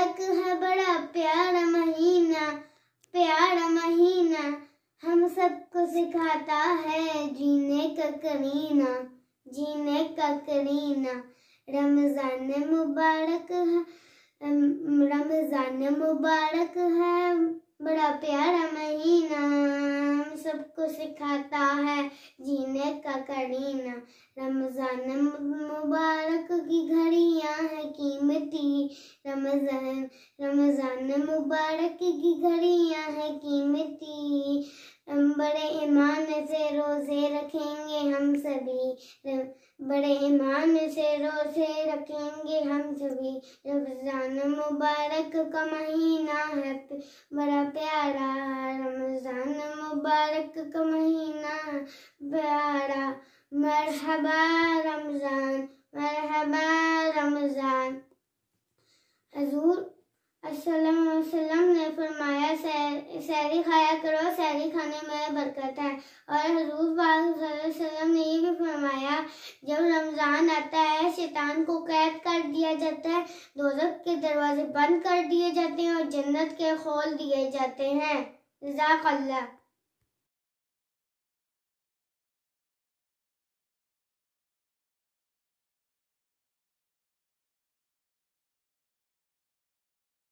तक है बड़ा प्यारा महीना प्यारा महीना हम सबको सिखाता है जीने का करीना जीने का करीना रमज़ान मुबारक है रमज़ान मुबारक है बड़ा प्यारा महीना हम सबको सिखाता है जीने का करीना रमज़ान मुबारक की घड़ी कीमती रमज़ान रमज़ान मुबारक की घड़ियाँ हैं कीमती हम बड़े ईमान से रोज़े रखेंगे हम सभी बड़े ईमान से रोज़े रखेंगे हम सभी रमज़ान मुबारक का महीना है बड़ा प्यारा रमज़ान मुबारक का महीना प्यारा मरहबा रमज़ान मरहबा रमज़ान हजूर असलम ने फरमाया सैरी खाया करो सैरी खाने में बरकत है और हजूर वसल्लम ने ये भी फरमाया जब रमज़ान आता है शैतान को कैद कर दिया जाता है दोजक के दरवाजे बंद कर दिए जाते हैं और जन्नत के खोल दिए जाते हैं जजाकल्ला